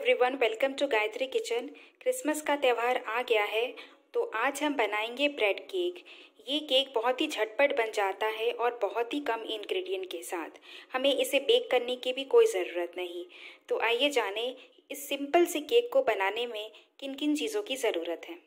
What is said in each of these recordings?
everyone welcome to Gayatri kitchen Christmas का त्यौहार आ गया है तो आज हम बनाएंगे ब्रेड केक ये केक बहुत ही झटपट बन जाता है और बहुत ही कम इंग्रेडिएंट के साथ हमें इसे बेक करने की भी कोई ज़रूरत नहीं तो आइए जानें इस सिंपल से केक को बनाने में किन किन चीज़ों की ज़रूरत है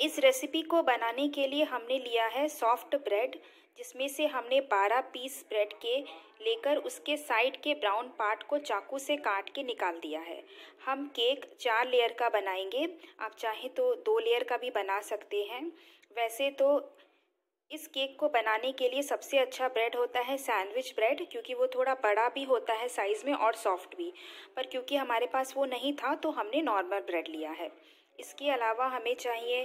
इस रेसिपी को बनाने के लिए हमने लिया है सॉफ्ट ब्रेड जिसमें से हमने 12 पीस ब्रेड के लेकर उसके साइड के ब्राउन पार्ट को चाकू से काट के निकाल दिया है हम केक चार लेयर का बनाएंगे आप चाहें तो दो लेयर का भी बना सकते हैं वैसे तो इस केक को बनाने के लिए सबसे अच्छा ब्रेड होता है सैंडविच ब्रेड क्योंकि वो थोड़ा बड़ा भी होता है साइज़ में और सॉफ्ट भी पर क्योंकि हमारे पास वो नहीं था तो हमने नॉर्मल ब्रेड लिया है इसके अलावा हमें चाहिए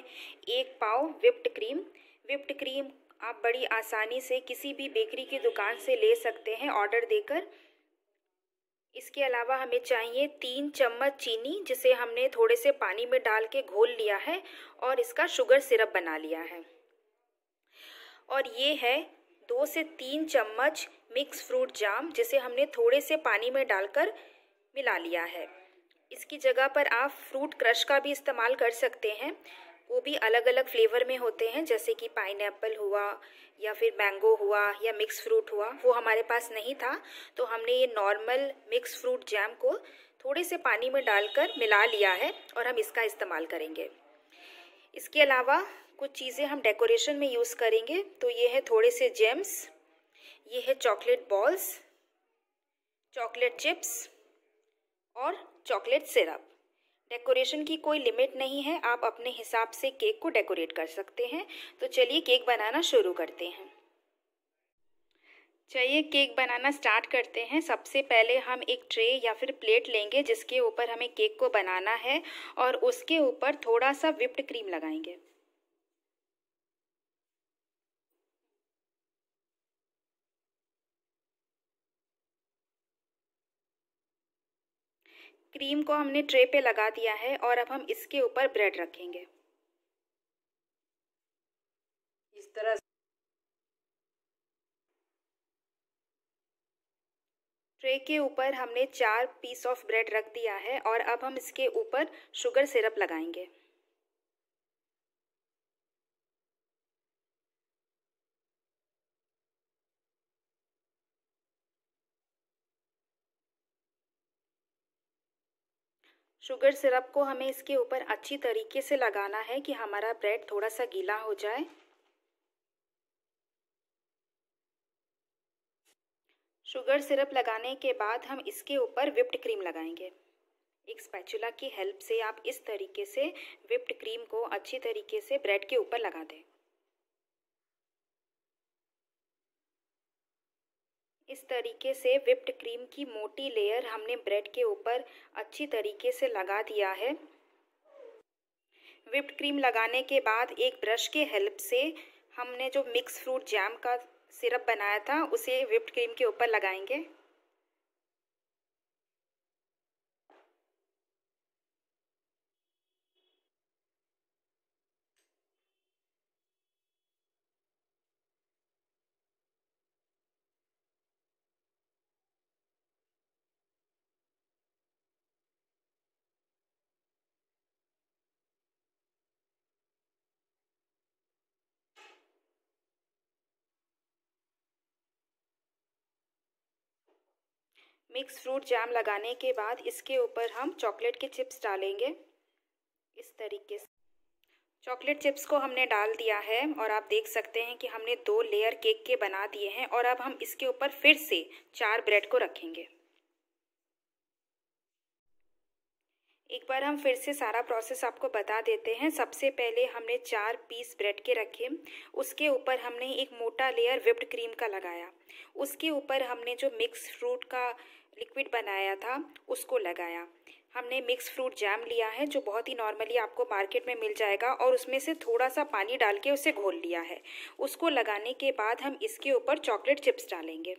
एक पाव विप्ड क्रीम विप्ड क्रीम आप बड़ी आसानी से किसी भी बेकरी की दुकान से ले सकते हैं ऑर्डर देकर इसके अलावा हमें चाहिए तीन चम्मच चीनी जिसे हमने थोड़े से पानी में डाल के घोल लिया है और इसका शुगर सिरप बना लिया है और ये है दो से तीन चम्मच मिक्स फ्रूट जाम जिसे हमने थोड़े से पानी में डालकर मिला लिया है इसकी जगह पर आप फ्रूट क्रश का भी इस्तेमाल कर सकते हैं वो भी अलग अलग फ्लेवर में होते हैं जैसे कि पाइन हुआ या फिर मैंगो हुआ या मिक्स फ्रूट हुआ वो हमारे पास नहीं था तो हमने ये नॉर्मल मिक्स फ्रूट जैम को थोड़े से पानी में डालकर मिला लिया है और हम इसका इस्तेमाल करेंगे इसके अलावा कुछ चीज़ें हम डेकोरेशन में यूज़ करेंगे तो ये है थोड़े से जेम्स ये है चॉकलेट बॉल्स चॉकलेट चिप्स और चॉकलेट सिरप डेकोरेशन की कोई लिमिट नहीं है आप अपने हिसाब से केक को डेकोरेट कर सकते हैं तो चलिए केक बनाना शुरू करते हैं चाहिए केक बनाना स्टार्ट करते हैं सबसे पहले हम एक ट्रे या फिर प्लेट लेंगे जिसके ऊपर हमें केक को बनाना है और उसके ऊपर थोड़ा सा विप्ड क्रीम लगाएंगे क्रीम को हमने ट्रे पे लगा दिया है और अब हम इसके ऊपर ब्रेड रखेंगे इस तरह ट्रे के ऊपर हमने चार पीस ऑफ ब्रेड रख दिया है और अब हम इसके ऊपर शुगर सिरप लगाएंगे शुगर सिरप को हमें इसके ऊपर अच्छी तरीके से लगाना है कि हमारा ब्रेड थोड़ा सा गीला हो जाए शुगर सिरप लगाने के बाद हम इसके ऊपर विप्ड क्रीम लगाएंगे एक स्पैचुला की हेल्प से आप इस तरीके से विप्ड क्रीम को अच्छी तरीके से ब्रेड के ऊपर लगा दें इस तरीके से विप्ड क्रीम की मोटी लेयर हमने ब्रेड के ऊपर अच्छी तरीके से लगा दिया है विप्ड क्रीम लगाने के बाद एक ब्रश के हेल्प से हमने जो मिक्स फ्रूट जैम का सिरप बनाया था उसे विप्ड क्रीम के ऊपर लगाएंगे मिक्स फ्रूट जैम लगाने के बाद इसके ऊपर हम चॉकलेट के चिप्स डालेंगे इस तरीके से चॉकलेट चिप्स को हमने डाल दिया है और आप देख सकते हैं कि हमने दो लेयर केक के बना दिए हैं और अब हम इसके ऊपर फिर से चार ब्रेड को रखेंगे एक बार हम फिर से सारा प्रोसेस आपको बता देते हैं सबसे पहले हमने चार पीस ब्रेड के रखे उसके ऊपर हमने एक मोटा लेयर विप्ड क्रीम का लगाया उसके ऊपर हमने जो मिक्स फ्रूट का लिक्विड बनाया था उसको लगाया हमने मिक्स फ्रूट जैम लिया है जो बहुत ही नॉर्मली आपको मार्केट में मिल जाएगा और उसमें से थोड़ा सा पानी डाल के उसे घोल लिया है उसको लगाने के बाद हम इसके ऊपर चॉकलेट चिप्स डालेंगे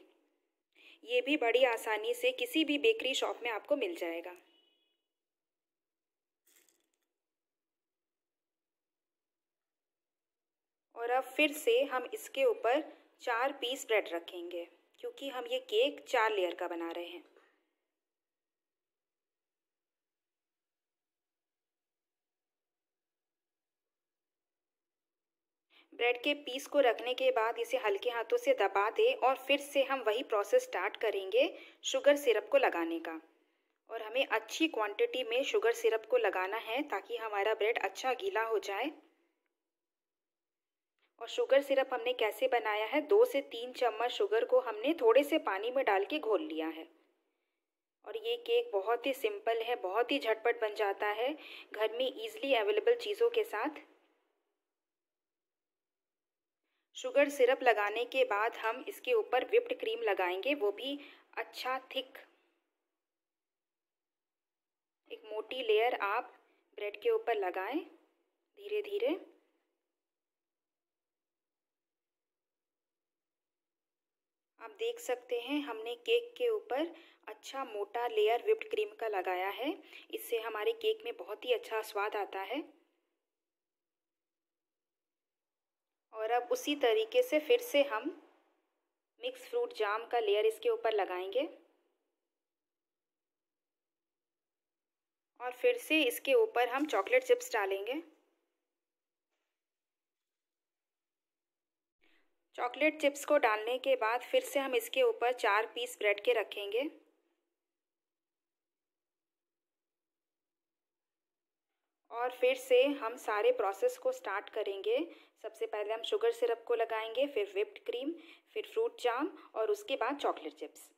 ये भी बड़ी आसानी से किसी भी बेकरी शॉप में आपको मिल जाएगा और अब फिर से हम इसके ऊपर चार पीस ब्रेड रखेंगे क्योंकि हम ये केक चार लेयर का बना रहे हैं ब्रेड के पीस को रखने के बाद इसे हल्के हाथों से दबा दें और फिर से हम वही प्रोसेस स्टार्ट करेंगे शुगर सिरप को लगाने का और हमें अच्छी क्वांटिटी में शुगर सिरप को लगाना है ताकि हमारा ब्रेड अच्छा गीला हो जाए और शुगर सिरप हमने कैसे बनाया है दो से तीन चम्मच शुगर को हमने थोड़े से पानी में डाल के घोल लिया है और ये केक बहुत ही सिंपल है बहुत ही झटपट बन जाता है घर में ईजिली अवेलेबल चीज़ों के साथ शुगर सिरप लगाने के बाद हम इसके ऊपर विप्ड क्रीम लगाएंगे वो भी अच्छा थिक एक मोटी लेयर आप ब्रेड के ऊपर लगाएं धीरे धीरे आप देख सकते हैं हमने केक के ऊपर अच्छा मोटा लेयर विप्ड क्रीम का लगाया है इससे हमारे केक में बहुत ही अच्छा स्वाद आता है और अब उसी तरीके से फिर से हम मिक्स फ्रूट जाम का लेयर इसके ऊपर लगाएंगे और फिर से इसके ऊपर हम चॉकलेट चिप्स डालेंगे चॉकलेट चिप्स को डालने के बाद फिर से हम इसके ऊपर चार पीस ब्रेड के रखेंगे और फिर से हम सारे प्रोसेस को स्टार्ट करेंगे सबसे पहले हम शुगर सिरप को लगाएंगे फिर विप्ड क्रीम फिर फ्रूट जाम और उसके बाद चॉकलेट चिप्स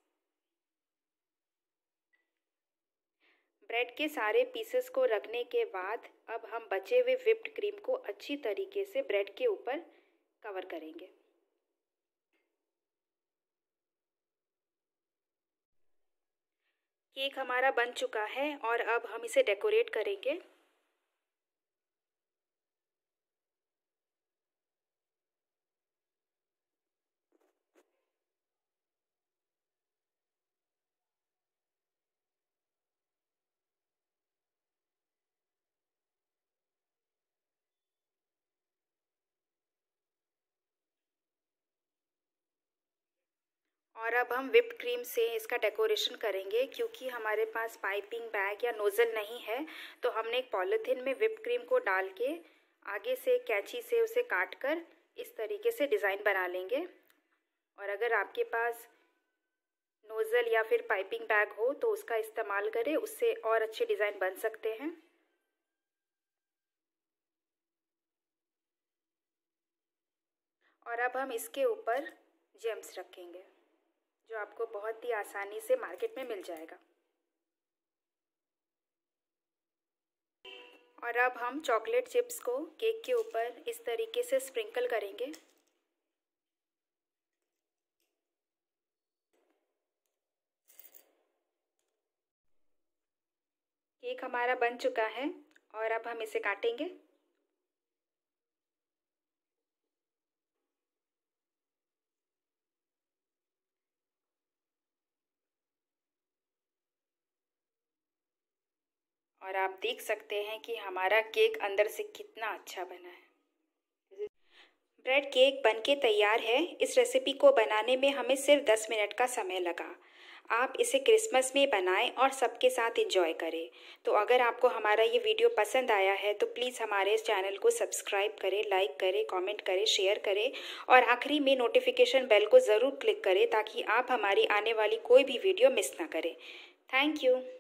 ब्रेड के सारे पीसेस को रखने के बाद अब हम बचे हुए विप्ड क्रीम को अच्छी तरीके से ब्रेड के ऊपर कवर करेंगे केक हमारा बन चुका है और अब हम इसे डेकोरेट करेंगे और अब हम विप क्रीम से इसका डेकोरेशन करेंगे क्योंकि हमारे पास पाइपिंग बैग या नोज़ल नहीं है तो हमने एक पॉलिथिन में विप क्रीम को डाल के आगे से कैंची से उसे काट कर इस तरीके से डिज़ाइन बना लेंगे और अगर आपके पास नोज़ल या फिर पाइपिंग बैग हो तो उसका इस्तेमाल करें उससे और अच्छे डिज़ाइन बन सकते हैं और अब हम इसके ऊपर जेम्स रखेंगे जो आपको बहुत ही आसानी से मार्केट में मिल जाएगा और अब हम चॉकलेट चिप्स को केक के ऊपर इस तरीके से स्प्रिंकल करेंगे केक हमारा बन चुका है और अब हम इसे काटेंगे और आप देख सकते हैं कि हमारा केक अंदर से कितना अच्छा बना है ब्रेड केक बनके तैयार है इस रेसिपी को बनाने में हमें सिर्फ दस मिनट का समय लगा आप इसे क्रिसमस में बनाएं और सबके साथ इंजॉय करें तो अगर आपको हमारा ये वीडियो पसंद आया है तो प्लीज़ हमारे इस चैनल को सब्सक्राइब करें लाइक करें कमेंट करें शेयर करें और आखिरी में नोटिफिकेशन बेल को ज़रूर क्लिक करें ताकि आप हमारी आने वाली कोई भी वीडियो मिस ना करें थैंक यू